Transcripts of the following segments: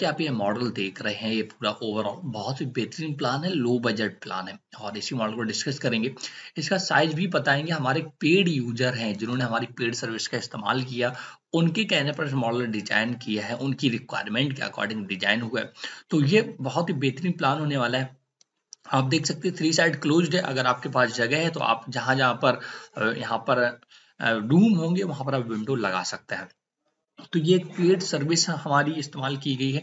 कि आप ये मॉडल देख रहे हैं ये पूरा ओवरऑल बहुत ही बेहतरीन प्लान है लो बजट प्लान है और इसी मॉडल को डिस्कस करेंगे इसका साइज भी बताएंगे हमारे पेड यूजर हैं जिन्होंने हमारी पेड सर्विस का इस्तेमाल किया उनके कहने पर मॉडल डिजाइन किया है उनकी रिक्वायरमेंट के अकॉर्डिंग डिजाइन हुआ है तो ये बहुत ही बेहतरीन प्लान होने वाला है आप देख सकते हैं थ्री साइड क्लोज्ड है अगर आपके पास जगह है तो आप जहां जहां पर यहाँ पर रूम होंगे वहां पर आप विंडो लगा सकते हैं तो ये एक पेड सर्विस हमारी इस्तेमाल की गई है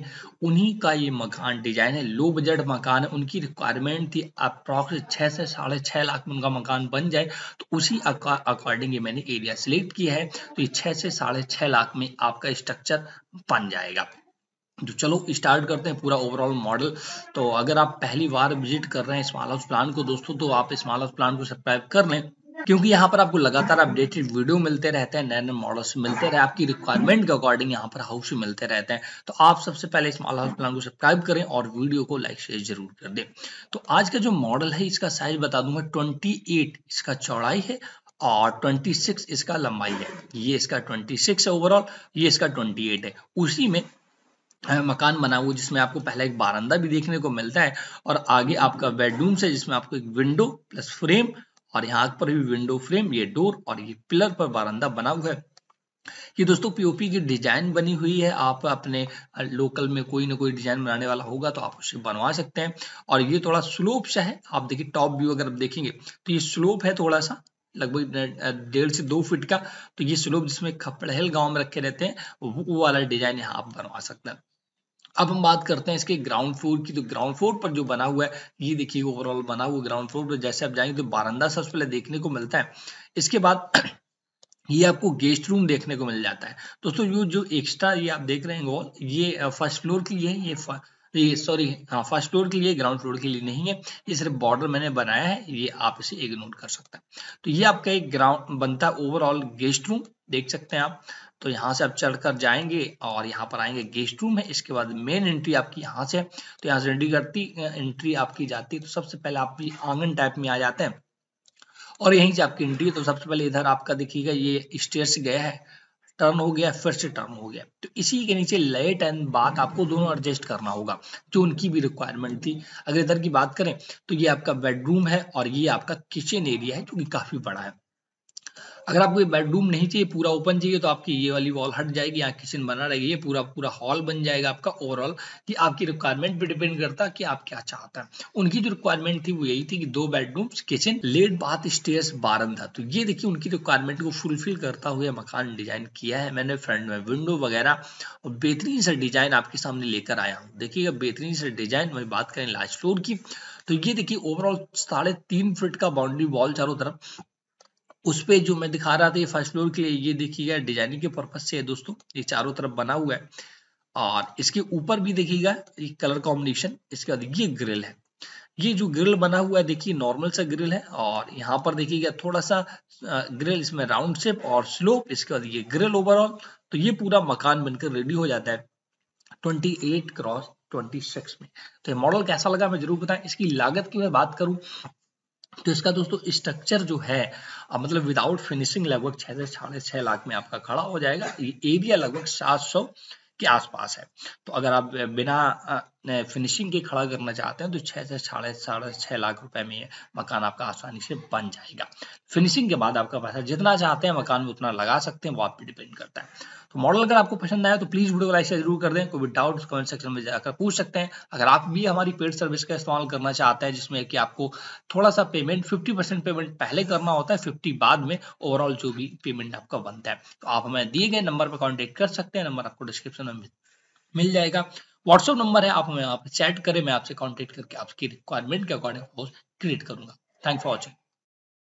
उन्हीं का ये मकान डिजाइन है लो बजट मकान है उनकी रिक्वायरमेंट थी अप्रॉक्स छः से साढ़े छः लाख में उनका मकान बन जाए तो उसी अकॉर्डिंग ये मैंने एरिया सिलेक्ट किया है तो ये छः से साढ़े छः लाख में आपका स्ट्रक्चर बन जाएगा तो चलो स्टार्ट करते हैं पूरा ओवरऑल मॉडल तो अगर आप पहली बार विजिट कर रहे हैं स्मॉल हाउस प्लान को दोस्तों तो आप स्मॉल हाउस प्लान को सब्सक्राइब कर लें क्योंकि यहाँ पर आपको लगातार अपडेटेड वीडियो मिलते रहते हैं नए नए मॉडल्स मिलते रहे आपकी रिक्वायरमेंट के अकॉर्डिंग यहाँ पर हाउस मिलते रहते हैं तो आप सबसे पहले इस माल हाउस प्लान को सब्सक्राइब करें और वीडियो को लाइक शेयर जरूर कर दें तो आज का जो मॉडल है इसका साइज बता दूंगा ट्वेंटी इसका चौड़ाई है और 26 इसका लंबाई है ये इसका 26 है ओवरऑल ये इसका 28 है उसी में मकान बना हुआ जिसमें आपको पहला एक बारंदा भी देखने को मिलता है और आगे आपका बेडरूम है जिसमें आपको एक विंडो प्लस फ्रेम और यहाँ पर भी विंडो फ्रेम ये डोर और ये पिलर पर बारंदा बना हुआ है ये दोस्तों पीओपी की डिजाइन बनी हुई है आप अपने लोकल में कोई ना कोई डिजाइन बनाने वाला होगा तो आप उसे बनवा सकते हैं और ये थोड़ा स्लोप सा है आप देखिए टॉप व्यू अगर आप देखेंगे तो ये स्लोप है थोड़ा सा लगभग डेढ़ से दो फीट का तो ये स्लोप जिसमें खपड़हल गांव में रखे रहते हैं वो वाला डिजाइन यहाँ आप बनवा सकते हैं अब हम बात करते हैं इसके ग्राउंड फ्लोर की तो ग्राउंड फ्लोर पर जो बना हुआ है ये देखिए ओवरऑल बना हुआ ग्राउंड फ्लोर पर जैसे आप जाएंगे तो बारंदा सबसे पहले देखने को मिलता है इसके बाद ये आपको गेस्ट रूम देखने को मिल जाता है दोस्तों ये जो एक्स्ट्रा ये आप देख रहे हैं ये फर्स्ट फ्लोर की है ये तो ये सॉरी हाँ फर्स्ट फ्लोर के लिए ग्राउंड फ्लोर के लिए नहीं है ये सिर्फ बॉर्डर मैंने बनाया है ये आप इसे इग्नोर कर सकते हैं तो ये आपका एक ग्राउंड बनता है ओवरऑल गेस्ट रूम देख सकते हैं आप तो यहाँ से आप चढ़कर जाएंगे और यहाँ पर आएंगे गेस्ट रूम है इसके बाद मेन एंट्री आपकी यहाँ से तो यहाँ से एंट्री करती एंट्री आपकी जाती है तो सबसे पहले आप आंगन टाइप में आ जाते हैं और यहीं से आपकी एंट्री तो सबसे पहले इधर आपका देखिएगा ये स्टेयर गया है टर्न हो गया फर्स्ट टर्न हो गया तो इसी के नीचे लेट एंड बात आपको दोनों एडजस्ट करना होगा जो उनकी भी रिक्वायरमेंट थी अगर इधर की बात करें तो ये आपका बेडरूम है और ये आपका किचन एरिया है जो कि काफी बड़ा है अगर आपको ये बेडरूम नहीं चाहिए पूरा ओपन चाहिए तो आपकी ये वाली वॉल हट जाएगी यहाँ किचन बना रहेगी ये पूरा पूरा हॉल बन जाएगा आपका ओवरऑल कि आपकी रिक्वायरमेंट पे डिपेंड करता है कि आप क्या चाहते हैं उनकी जो रिक्वायरमेंट थी वो यही थी कि दो बेडरूम किचन लेट बाथ स्टेयर्स बारंदा तो ये देखिए उनकी रिक्वायरमेंट को फुलफिल करता हुआ मकान डिजाइन किया है मैंने फ्रंट में विंडो वगैरह और बेहतरीन सा डिजाइन आपके सामने लेकर आया हूँ देखिएगा बेहतरीन सा डिजाइन वही बात करें लास्ट फ्लोर की तो ये देखिए ओवरऑल साढ़े तीन फिट का बाउंड्री वॉल चारों तरफ उस पे जो मैं दिखा रहा था ये फर्स्ट फ्लोर के लिए ये देखिएगा डिजाइनिंग के पर्पज से है दोस्तों ये चारों तरफ बना हुआ है और इसके ऊपर भी देखिएगा ये कलर कॉम्बिनेशन इसके बाद ये ग्रिल है ये जो ग्रिल बना हुआ है देखिए नॉर्मल सा ग्रिल है और यहाँ पर देखिएगा थोड़ा सा ग्रिल इसमें राउंड शेप और स्लोप इसके बाद ये ग्रिल ओवरऑल तो ये पूरा मकान बनकर रेडी हो जाता है 28 क्रॉस 26 में तो ये मॉडल कैसा लगा मैं जरूर बताएं इसकी लागत की मैं बात करूं तो इसका दोस्तों स्ट्रक्चर जो है मतलब विदाउट फिनिशिंग लगभग छह से साढ़े छह लाख में आपका खड़ा हो जाएगा एरिया लगभग सात सौ के आसपास है तो अगर आप बिना फिनिशिंग के खड़ा करना चाहते हैं तो छह से साढ़े साढ़े छह लाख रुपए में मकान आपका आसानी से बन जाएगा फिनिशिंग के बाद आपका पैसा जितना चाहते हैं मकान में उतना लगा सकते हैं वो आप पे डिपेंड करता है तो मॉडल अगर आपको पसंद आया तो प्लीज वीडियो को लाइक शेयर जरूर कर दें कोई भी डाउट कमेंट सेक्शन में जाकर पूछ सकते हैं अगर आप भी हमारी पेड सर्विस का इस्तेमाल करना चाहते हैं जिसमें कि आपको थोड़ा सा पेमेंट फिफ्टी परसेंट पेमेंट पहले करना होता है फिफ्टी बाद में ओवरऑल जो भी पेमेंट आपका बनता है तो आप हमें दिए गए नंबर पर कॉन्टेक्ट कर सकते हैं नंबर आपको डिस्क्रिप्शन में मिल जाएगा व्हाट्सअप नंबर है आप हमें यहाँ पे चैट करें मैं आपसे कॉन्टेक्ट करके आपकी रिक्वायरमेंट के अकॉर्डिंग पोस्ट क्रिएट करूंगा थैंक फॉर वॉचिंग